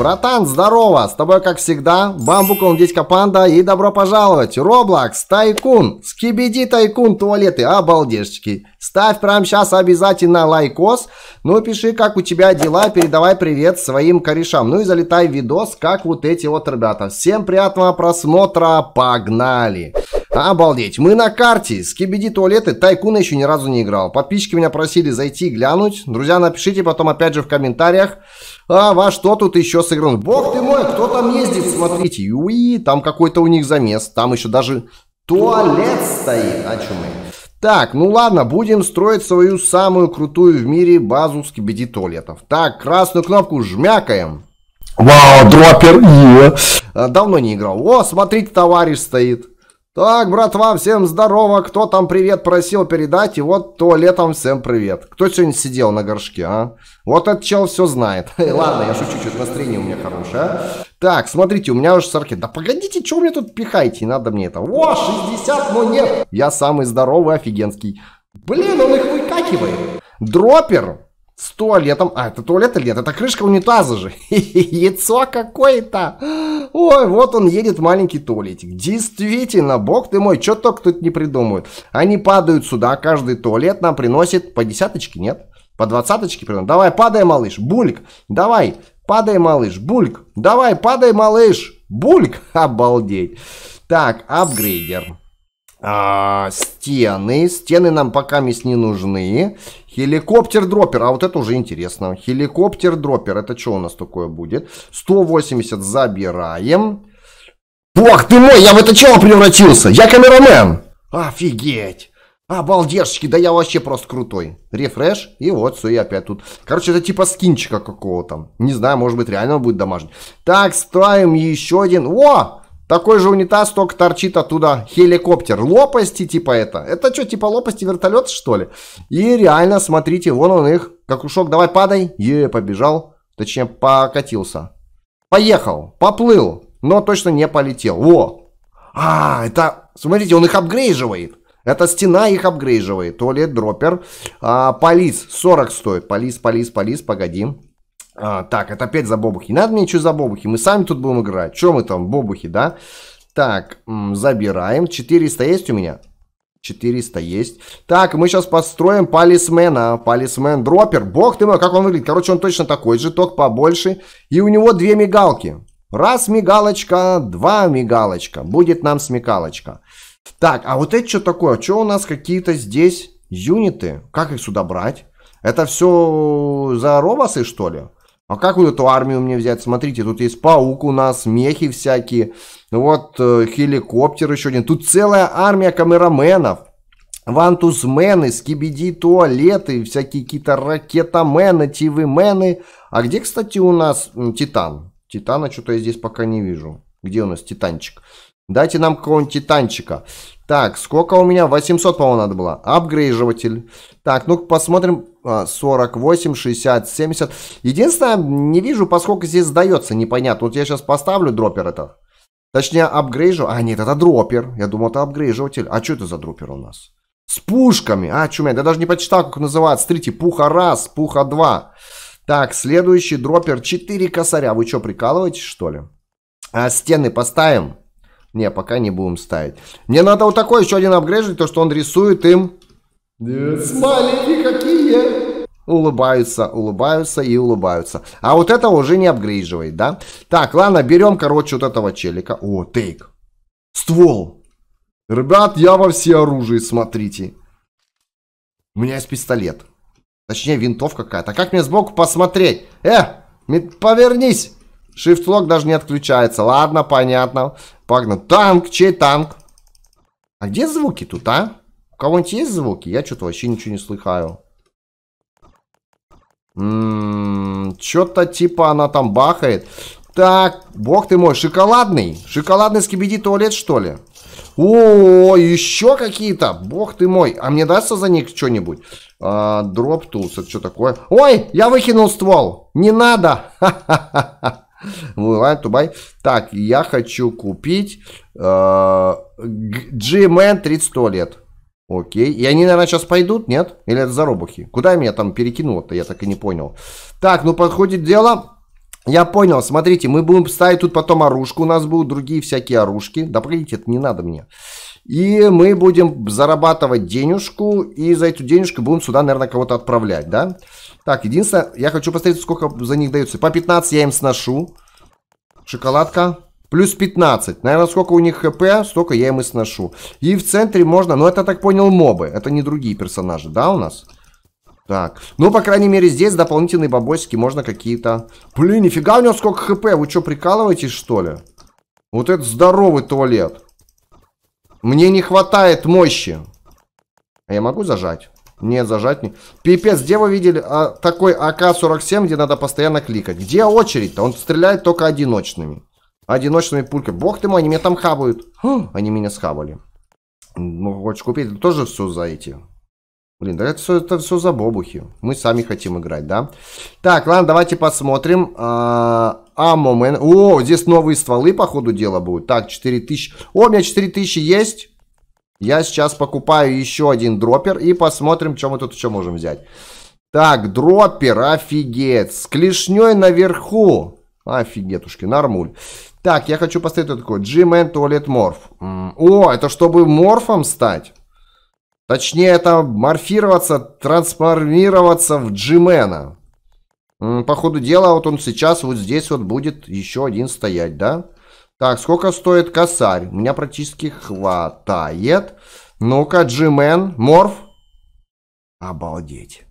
Братан, здорово! С тобой, как всегда, Бамбукл, Дядька Панда и добро пожаловать! Роблокс, Тайкун, Скибиди Тайкун, туалеты, обалдежечки! Ставь прямо сейчас обязательно лайкос, ну пиши, как у тебя дела, передавай привет своим корешам, ну и залетай в видос, как вот эти вот ребята. Всем приятного просмотра, погнали! Обалдеть, мы на карте, скибиди туалеты, тайкуна еще ни разу не играл. Подписчики меня просили зайти глянуть. Друзья, напишите потом опять же в комментариях, а во что тут еще сыграл? Бог ты мой, кто там ездит, смотрите. Уи, там какой-то у них замес, там еще даже туалет стоит, а чем мы. Так, ну ладно, будем строить свою самую крутую в мире базу скибиди туалетов. Так, красную кнопку жмякаем. Вау, дропер, е. Э, давно не играл. О, смотрите, товарищ стоит. «Так, братва, всем здорово! Кто там привет просил передать? И вот туалетом всем привет! Кто сегодня сидел на горшке, а? Вот этот чел все знает. Ладно, я шучу, чуть настроение у меня хорошее, а? Так, смотрите, у меня уже сорки. Да погодите, что вы мне тут пихаете? надо мне это. О, 60, но нет! Я самый здоровый, офигенский. Блин, он их выкакивает! Дропер! с туалетом. А, это туалет или нет? Это крышка унитаза же. Яйцо какое-то. Ой, вот он едет маленький туалетик. Действительно, бог ты мой, что только тут не придумают. Они падают сюда, каждый туалет нам приносит по десяточке, нет? По двадцаточке приносит. Давай, падай, малыш, бульк. Давай, падай, малыш, бульк. Давай, падай, малыш, бульк. Обалдеть. Так, апгрейдер. А, стены. Стены нам пока мисс не нужны. Хеликоптер-дроппер. А вот это уже интересно. Хеликоптер-дроппер. Это что у нас такое будет? 180 забираем. Бог ты мой, я в это чего превратился? Я камерамен. Офигеть. Обалдешечки, да я вообще просто крутой. Рефреш, и вот, все, я опять тут. Короче, это типа скинчика какого-то. Не знаю, может быть, реально он будет домашний. Так, строим еще один. О! Такой же унитаз, только торчит оттуда хеликоптер. Лопасти типа это. Это что, типа лопасти вертолет, что ли? И реально, смотрите, вон он их. как Какушок, давай падай. Е, побежал. Точнее, покатился. Поехал, поплыл, но точно не полетел. Во! А, это, смотрите, он их апгрейживает. Это стена их апгрейживает. Туалет, дроппер. А, полис, 40 стоит. Полис, полис, полис, погоди. А, так, это опять за бобухи. Не надо мне ничего за бобухи. Мы сами тут будем играть. Чем мы там, бобухи, да? Так, забираем. 400 есть у меня? 400 есть. Так, мы сейчас построим палисмена, палисмен, дроппер. Бог ты мой, как он выглядит. Короче, он точно такой же, только побольше. И у него две мигалки. Раз мигалочка, два мигалочка. Будет нам смекалочка. Так, а вот это что такое? Что у нас какие-то здесь юниты? Как их сюда брать? Это все за робосы, что ли? А какую эту армию мне взять? Смотрите, тут есть паук у нас, мехи всякие. Вот э, хеликоптер еще один. Тут целая армия камераменов. Вантузмены, скибиди-туалеты, всякие какие-то ракетомены, тивы-мены. А где, кстати, у нас Титан? Титана что-то я здесь пока не вижу. Где у нас Титанчик? Дайте нам какого-нибудь Титанчика. Так, сколько у меня? 800, по-моему, надо было. Апгрейживатель. Так, ну посмотрим. 48, 60, 70. Единственное, не вижу, поскольку здесь сдается, непонятно. Вот я сейчас поставлю дроппер это. Точнее, апгрейжу. А, нет, это дроппер. Я думал, это апгрейживатель. А что это за дроппер у нас? С пушками. А, чумя, я даже не почитал, как называется. Смотрите, пуха раз, пуха два. Так, следующий дроппер. 4 косаря. Вы что, прикалываетесь, что ли? А, стены поставим. Не, пока не будем ставить. Мне надо вот такой еще один апгрейджить, то что он рисует им... Смайлики какие! Улыбаются, улыбаются и улыбаются. А вот это уже не апгрейдживает, да? Так, ладно, берем, короче, вот этого челика. О, тейк. Ствол. Ребят, я во все оружие, смотрите. У меня есть пистолет. Точнее, винтовка какая-то. А как мне сбоку посмотреть? Э, повернись. Shift-лог даже не отключается. Ладно, понятно. Погнал. Танк, чей танк? А где звуки тут, а? У кого-нибудь есть звуки? Я что-то вообще ничего не слыхаю. М-м, что-то типа она там бахает. Так, бог ты мой, шоколадный? Шоколадный скибиди туалет, что ли? О, еще какие-то, бог ты мой. А мне дастся за них что-нибудь? А, дроп тулс, это что такое? Ой, я выкинул ствол. Не надо. Ха-ха-ха. Мулан Тубай. Так, я хочу купить э, G-Man 30 лет. Окей. И они, наверное, сейчас пойдут, нет? Или это заробухи? Куда меня там перекинуло-то? Я так и не понял. Так, ну подходит дело. Я понял, смотрите, мы будем ставить тут потом оружку, у нас будут другие всякие оружки. Да погодите, это не надо мне. И мы будем зарабатывать денежку, и за эту денежку будем сюда, наверное, кого-то отправлять, Да. Так, единственное, я хочу посмотреть, сколько за них дается. По 15 я им сношу. Шоколадка. Плюс 15. Наверное, сколько у них хп, столько я им и сношу. И в центре можно... Ну, это, так понял, мобы. Это не другие персонажи, да, у нас? Так. Ну, по крайней мере, здесь дополнительные бабосики можно какие-то... Блин, нифига у него сколько хп. Вы что, прикалываетесь, что ли? Вот это здоровый туалет. Мне не хватает мощи. А я могу зажать? Нет, зажать не. Пипец, где вы видели а, такой АК-47, где надо постоянно кликать? Где очередь-то? Он стреляет только одиночными. Одиночными пульками. Бог ты мой, они меня там хабают. Хм. они меня схабали. Ну, хочешь купить? Тоже все за эти. Блин, да это все, это все за бобухи. Мы сами хотим играть, да? Так, ладно, давайте посмотрим. А, а момент. О, здесь новые стволы, по ходу дела, будут. Так, 4000. О, у меня 4000 есть. Я сейчас покупаю еще один дроппер и посмотрим, что мы тут еще можем взять. Так, дроппер, офигеть. С клешней наверху. Офигетушки, нормуль. Так, я хочу поставить вот такой G-Man Toilet Morph. О, это чтобы морфом стать? Точнее, это морфироваться, трансформироваться в Джимена. По ходу дела, вот он сейчас вот здесь вот будет еще один стоять, да? Так, сколько стоит косарь? У меня практически хватает. Ну-ка, Джимен, Морф. Обалдеть.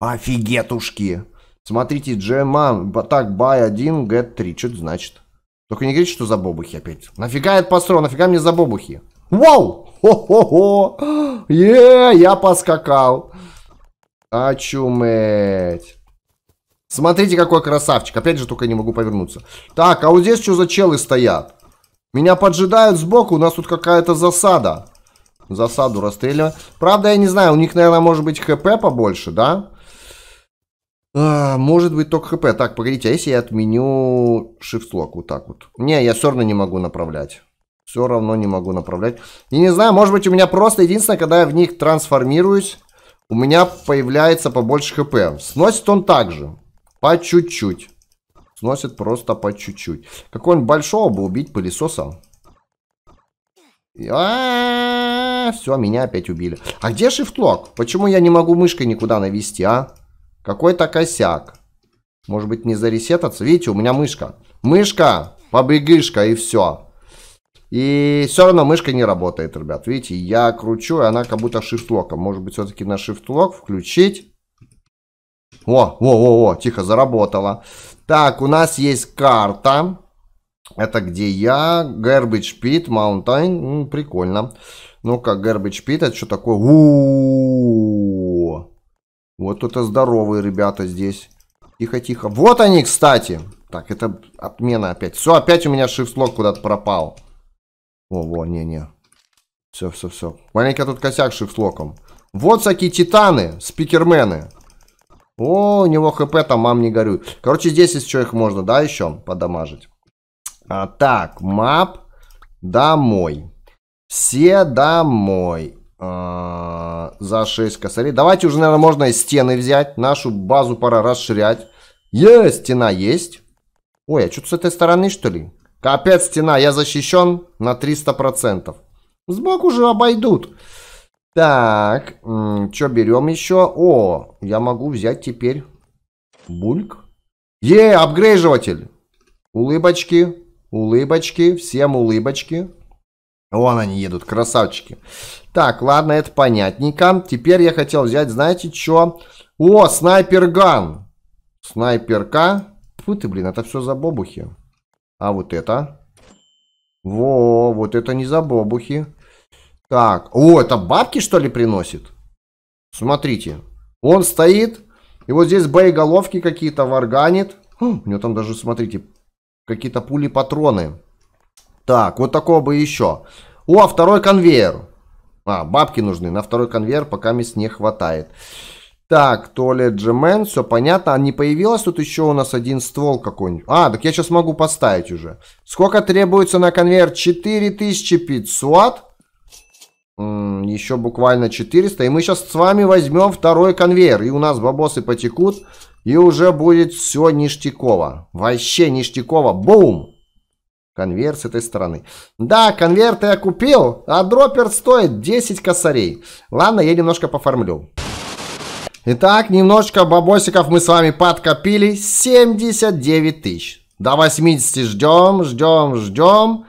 Офигетушки. Смотрите, Джеман, так, buy 1, get 3. Что это значит? Только не говорите, что за бобухи опять. Нафига это посро, нафига мне за бобухи? Вау! Хо-хо-хо! Е, я поскакал. Очуметь. Смотрите, какой красавчик. Опять же, только не могу повернуться. Так, а вот здесь что за челы стоят? Меня поджидают сбоку, у нас тут какая-то засада. Засаду расстреливаю. Правда, я не знаю, у них, наверное, может быть хп побольше, да? А, может быть, только хп. Так, погодите, а если я отменю шифтлок вот так вот? Не, я все равно не могу направлять. Все равно не могу направлять. И не знаю, может быть, у меня просто единственное, когда я в них трансформируюсь, у меня появляется побольше хп. Сносит он также. По чуть-чуть. Сносит просто по чуть-чуть. какой нибудь большого бы убить пылесосом. А -а -а Все, меня опять убили. А где шифтлок? Почему я не могу мышкой никуда навести, а? Какой-то косяк. Может быть, не заресетаться? Видите, у меня мышка. Мышка! Побегышка, и все. И все равно мышка не работает, ребят. Видите, я кручу, и она как будто шифтлоком. Может быть, все-таки на шифтлок включить. О, о, о, о, тихо, заработало. Так, у нас есть карта. Это где я, Garbage Pit, Mountain. Прикольно. Ну-ка, Garbage Pit, это что такое? У-у-у. Вот это здоровые ребята здесь. Тихо-тихо. Вот они, кстати. Так, это отмена опять. Все, опять у меня shift-лог куда-то пропал. О-во, не-не. Все, все, все. Маленький тут косяк shift-локом. Вот всякие титаны, спикермены. О, у него хп там, мам, не горюй. Короче, здесь еще их можно, да, еще подамажить. А, так, мап домой. Все домой. А, за 6 косарей. Давайте уже, наверное, можно и стены взять. Нашу базу пора расширять. Есть, стена есть. Ой, а что-то с этой стороны, что ли? Капец стена, я защищен на 300%. Сбоку же обойдут. Так, что берем еще? О, я могу взять теперь бульк. Е, апгрейживатель. Улыбочки, улыбочки, всем улыбочки. Вон они едут, красавчики. Так, ладно, это понятненько. Теперь я хотел взять, знаете, что? О, снайперган. Снайперка. Фу ты, блин, это все за бобухи. А вот это? Во, вот это не за бобухи. Так, о, это бабки что ли приносит? Смотрите, он стоит, и вот здесь боеголовки какие-то варганит. Хм, у него там даже, смотрите, какие-то пули-патроны. Так, вот такого бы еще. О, второй конвейер. А, бабки нужны. На второй конвейер пока мест не хватает. Так, туалет Джемен, все понятно. А не появилось тут еще у нас один ствол какой-нибудь? А, так я сейчас могу поставить уже. Сколько требуется на конвейер? 4500 еще буквально 400. И мы сейчас с вами возьмем второй конвейер. И у нас бабосы потекут. И уже будет все ништяково. Вообще ништяково. Бум! Конвейер с этой стороны. Да, конвейер я купил, а дроппер стоит 10 косарей. Ладно, я немножко поформлю. Итак, немножко бабосиков мы с вами подкопили. 79 тысяч. До 80 ждем, ждем, ждем.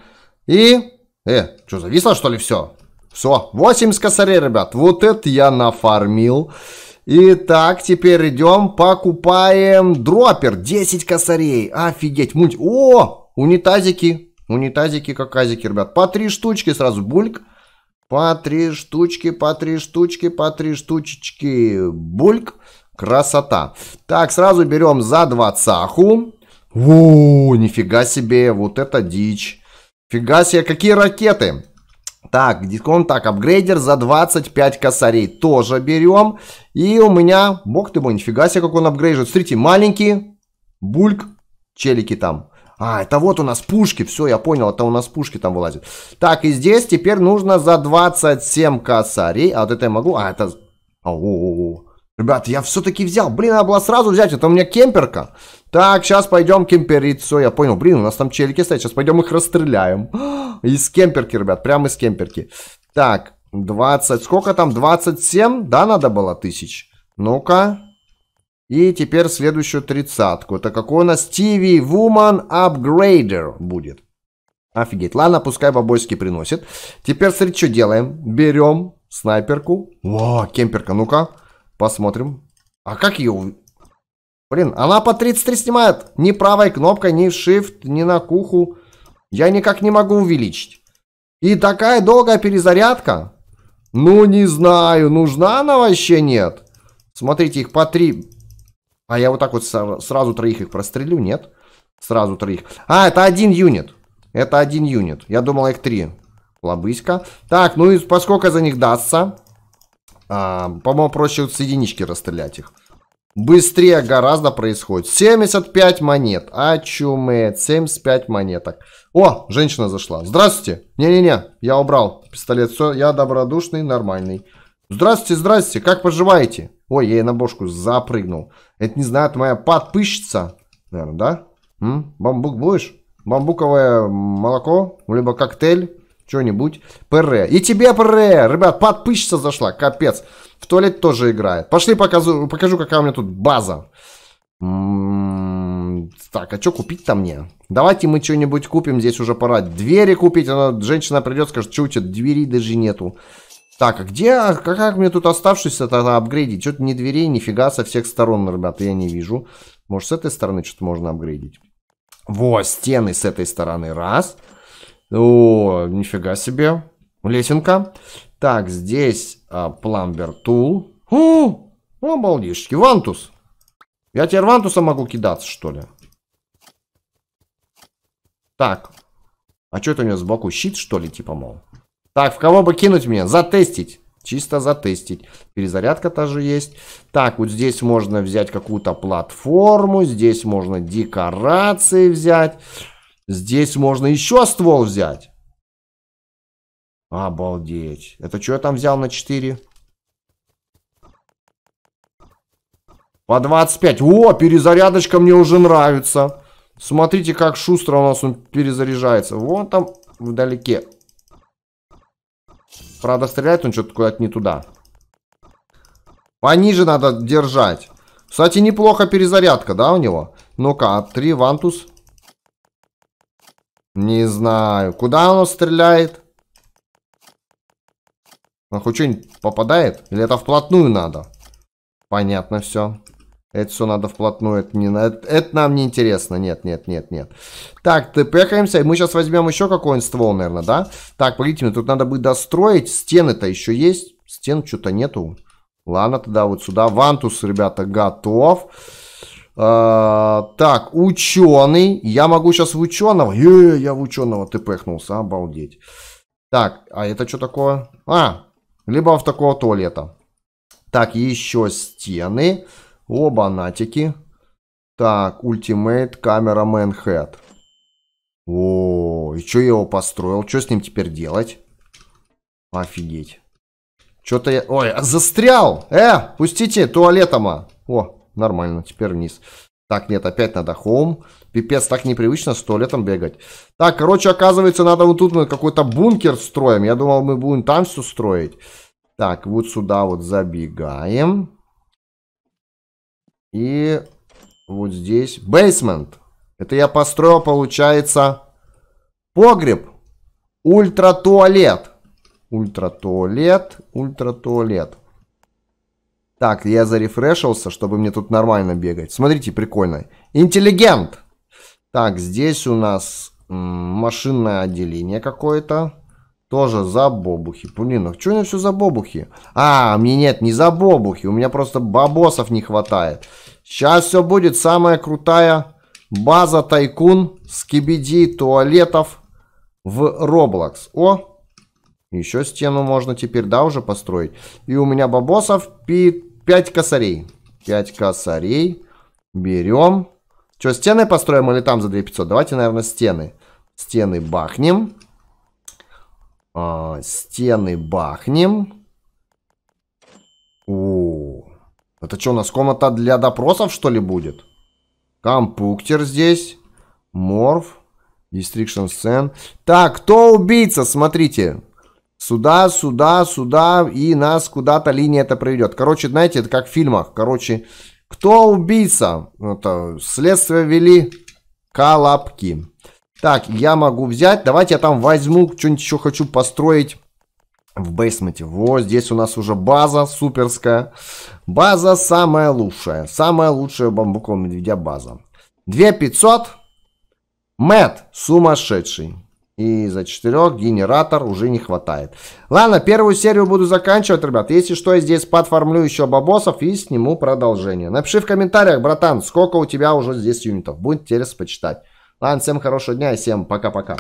И... Э, что, зависло что ли все? Все, 8 косарей, ребят. Вот это я нафармил. Итак, теперь идем покупаем дропер. 10 косарей. Офигеть. Мульти... О, унитазики. Унитазики, каказики, ребят. По три штучки сразу. Бульк. По три штучки, по три штучки, по три штучечки. Бульк. Красота. Так, сразу берем за двадцаху. О, нифига себе, вот это дичь. Фига себе, какие ракеты. Так, дисконт, так, апгрейдер за 25 косарей тоже берем. И у меня, бог ты мой, нифига себе, как он апгрейджит. Смотрите, маленький, бульк, челики там. А, это вот у нас пушки, все, я понял, это у нас пушки там вылазят. Так, и здесь теперь нужно за 27 косарей. А вот это я могу, а это... О, -о, -о, -о. Ребята, я все-таки взял. Блин, надо было сразу взять. Это у меня кемперка. Так, сейчас пойдем кемперицу. Я понял. Блин, у нас там челики стоят. Сейчас пойдем их расстреляем. Из кемперки, ребят. Прямо из кемперки. Так, 20. Сколько там? 27? Да, надо было тысяч? Ну-ка. И теперь следующую тридцатку. Это какой у нас TV Woman Upgrader будет. Офигеть. Ладно, пускай бабойский приносит. Теперь, смотри, что делаем. Берем снайперку. О, кемперка, ну-ка. Посмотрим. А как ее... Блин, она по 33 снимает. Ни правой кнопкой, ни shift, ни на куху. Я никак не могу увеличить. И такая долгая перезарядка. Ну, не знаю, нужна она вообще нет. Смотрите, их по три... А я вот так вот сразу троих их прострелю, нет? Сразу троих. А, это один юнит. Это один юнит. Я думал, их три. Лобыська. Так, ну и поскольку за них дастся? А, По-моему, проще вот с единички расстрелять их. Быстрее гораздо происходит. 75 монет. А чумеет. 75 монеток. О, женщина зашла. Здравствуйте. Не-не-не, я убрал пистолет. Все, я добродушный, нормальный. Здравствуйте, здравствуйте. Как поживаете? Ой, я ей на бошку запрыгнул. Это не знаю это моя подпыщица. Наверное, да? М? Бамбук будешь? Бамбуковое молоко? Либо коктейль? что-нибудь. ПР. И тебе ПР. Ребят, подписчица зашла. Капец. В туалет тоже играет. Пошли покажу, покажу какая у меня тут база. М-м-м, так, а что купить-то мне? Давайте мы что-нибудь купим. Здесь уже пора двери купить. Она, женщина придет, скажет, что у тебя двери даже нету. Так, а где, а как, как мне тут оставшийся тогда апгрейдить? Что-то ни дверей, нифига со всех сторон, ребят, я не вижу. Может, с этой стороны что-то можно апгрейдить? Во, стены с этой стороны, раз. Раз. О, нифига себе. Лесенка. Так, здесь а, пломбер тул. О, обалдишки. Вантус. Я теперь Вантуса могу кидаться, что ли? Так. А что это у него сбоку? Щит, что ли, типа, мол? Так, в кого бы кинуть меня, Затестить. Чисто затестить. Перезарядка тоже есть. Так, вот здесь можно взять какую-то платформу. Здесь можно декорации взять. Здесь можно еще ствол взять. Обалдеть. Это что я там взял на 4? По 25. О, перезарядочка мне уже нравится. Смотрите, как шустро у нас он перезаряжается. Вон там вдалеке. Правда, стреляет он что-то куда-то не туда. Пониже надо держать. Кстати, неплохо перезарядка, да, у него? Ну-ка, 3 вантус. Не знаю. Куда оно стреляет? Оно хоть что-нибудь попадает? Или это вплотную надо? Понятно все. Это все надо вплотную. Это, не, это, это нам не интересно. Нет, нет, нет, нет. Так, тпхаемся. И мы сейчас возьмем еще какой-нибудь ствол, наверное, да? Так, погодите, мне тут надо будет достроить. Стены-то еще есть. Стен что-то нету. Ладно, тогда вот сюда. Вантус, ребята, готов. Готов. А, так, ученый. Я могу сейчас в ученого. Е, я в ученого ты пыхнулся, обалдеть. Так, а это что такое? А, либо в такого туалета. Так, еще стены. Оба натики. Так, ультимейт, камера, мэнхэт. О, и что я его построил? Что с ним теперь делать? Офигеть. Что-то я... Ой, а застрял! Э, пустите туалетома. О, нормально, теперь вниз. Так, нет, опять надо home. Пипец, так непривычно сто летом бегать. Так, короче, оказывается, надо вот тут мы какой-то бункер строим. Я думал, мы будем там все строить. Так, вот сюда вот забегаем. И вот здесь бейсмент. Это я построил, получается, погреб. Ультра Ультра туалет. туалет. Ультра туалет. Так, я зарефрешился, чтобы мне тут нормально бегать. Смотрите, прикольно. Интеллигент! Так, здесь у нас машинное отделение какое-то. Тоже за бобухи. Блин, а что у меня все за бобухи? А, мне нет, не за бобухи. У меня просто бабосов не хватает. Сейчас все будет самая крутая база тайкун с кибиди туалетов в Роблокс. О, еще стену можно теперь, да, уже построить. И у меня бабосов пи 5 косарей. 5 косарей. Берем. Что, стены построим или там за 2500? Давайте, наверное, стены. Стены бахнем. А, стены бахнем. О, это что, у нас комната для допросов, что ли, будет? Компуктер здесь. Морф. Дистрикшн сцен. Так, кто убийца? Смотрите. Сюда, сюда, сюда, и нас куда-то линия это приведет. Короче, знаете, это как в фильмах. Короче, кто убийца? Это следствие вели колобки. Так, я могу взять. Давайте я там возьму, что-нибудь еще хочу построить в бейсменте. Вот здесь у нас уже база суперская. База самая лучшая. Самая лучшая бамбукового медведя база. 2500. Мэт сумасшедший. И за четырех генератор уже не хватает. Ладно, первую серию буду заканчивать, ребят. Если что, я здесь подформлю еще бабосов и сниму продолжение. Напиши в комментариях, братан, сколько у тебя уже здесь юнитов. Будет интересно почитать. Ладно, всем хорошего дня и всем пока-пока.